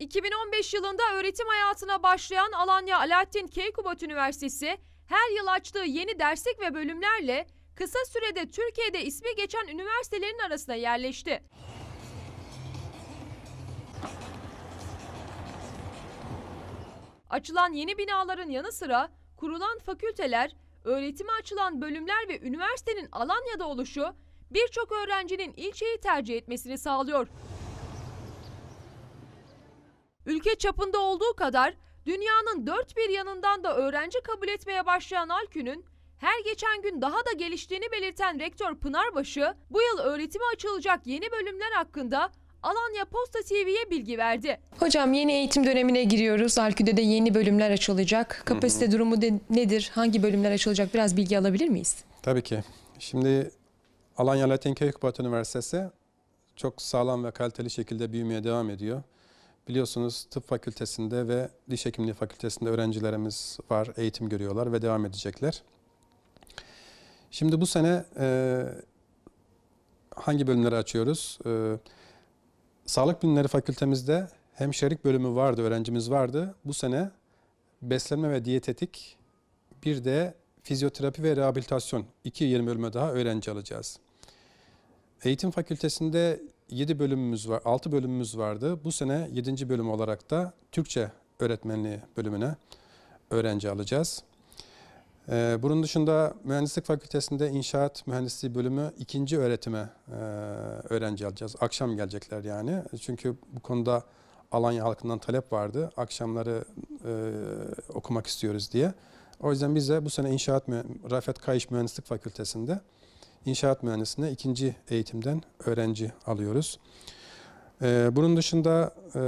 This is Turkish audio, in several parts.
2015 yılında öğretim hayatına başlayan Alanya Alaaddin Keykubat Üniversitesi her yıl açtığı yeni derslik ve bölümlerle kısa sürede Türkiye'de ismi geçen üniversitelerin arasına yerleşti. Açılan yeni binaların yanı sıra kurulan fakülteler, öğretime açılan bölümler ve üniversitenin Alanya'da oluşu birçok öğrencinin ilçeyi tercih etmesini sağlıyor. Ülke çapında olduğu kadar dünyanın dört bir yanından da öğrenci kabul etmeye başlayan Alkün'ün her geçen gün daha da geliştiğini belirten rektör Pınarbaşı, bu yıl öğretime açılacak yeni bölümler hakkında Alanya Posta TV'ye bilgi verdi. Hocam yeni eğitim dönemine giriyoruz. Alkü'de de yeni bölümler açılacak. Kapasite hı hı. durumu de nedir? Hangi bölümler açılacak? Biraz bilgi alabilir miyiz? Tabii ki. Şimdi Alanya Latin Keykubat Üniversitesi çok sağlam ve kaliteli şekilde büyümeye devam ediyor. Biliyorsunuz tıp fakültesinde ve diş hekimliği fakültesinde öğrencilerimiz var, eğitim görüyorlar ve devam edecekler. Şimdi bu sene e, hangi bölümleri açıyoruz? E, Sağlık Bilimleri Fakültemizde hemşerilik bölümü vardı, öğrencimiz vardı. Bu sene beslenme ve diyetetik, bir de fizyoterapi ve rehabilitasyon iki yeni bölüme daha öğrenci alacağız. Eğitim fakültesinde 7 bölümümüz var, 6 bölümümüz vardı. Bu sene 7. bölüm olarak da Türkçe öğretmenliği bölümüne öğrenci alacağız. Ee, bunun dışında mühendislik fakültesinde inşaat mühendisliği bölümü ikinci öğretime e, öğrenci alacağız. Akşam gelecekler yani. Çünkü bu konuda Alanya halkından talep vardı. Akşamları e, okumak istiyoruz diye. O yüzden biz de bu sene inşaat Rafet Kayış Mühendislik Fakültesi'nde inşaat mühendisliğine ikinci eğitimden öğrenci alıyoruz. Ee, bunun dışında e,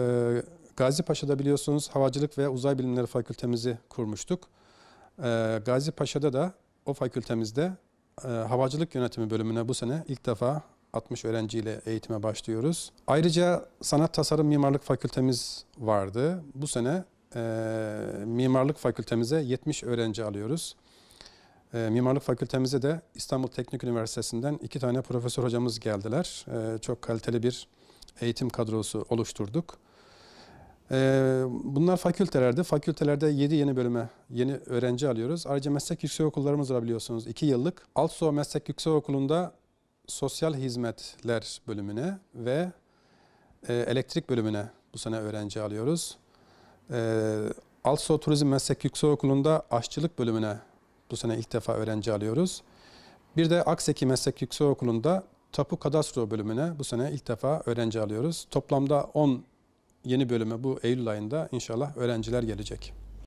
Gazi Paşada biliyorsunuz Havacılık ve Uzay Bilimleri Fakültemizi kurmuştuk. Ee, Gazi Paşada da o fakültemizde e, Havacılık Yönetimi bölümüne bu sene ilk defa 60 öğrenciyle eğitime başlıyoruz. Ayrıca Sanat Tasarım Mimarlık Fakültemiz vardı. Bu sene e, Mimarlık Fakültemize 70 öğrenci alıyoruz. E, mimarlık fakültemize de İstanbul Teknik Üniversitesi'nden iki tane profesör hocamız geldiler. E, çok kaliteli bir eğitim kadrosu oluşturduk. E, bunlar fakültelerde. Fakültelerde 7 yeni bölüme yeni öğrenci alıyoruz. Ayrıca meslek yüksek okullarımız var biliyorsunuz 2 yıllık. Altso Meslek Yüksek Okulu'nda sosyal hizmetler bölümüne ve e, elektrik bölümüne bu sene öğrenci alıyoruz. E, Altso Turizm Meslek Yüksek Okulu'nda aşçılık bölümüne bu sene ilk defa öğrenci alıyoruz. Bir de Akseki Meslek Yüksek Okulu'nda Tapu Kadastro bölümüne bu sene ilk defa öğrenci alıyoruz. Toplamda 10 yeni bölüme bu Eylül ayında inşallah öğrenciler gelecek.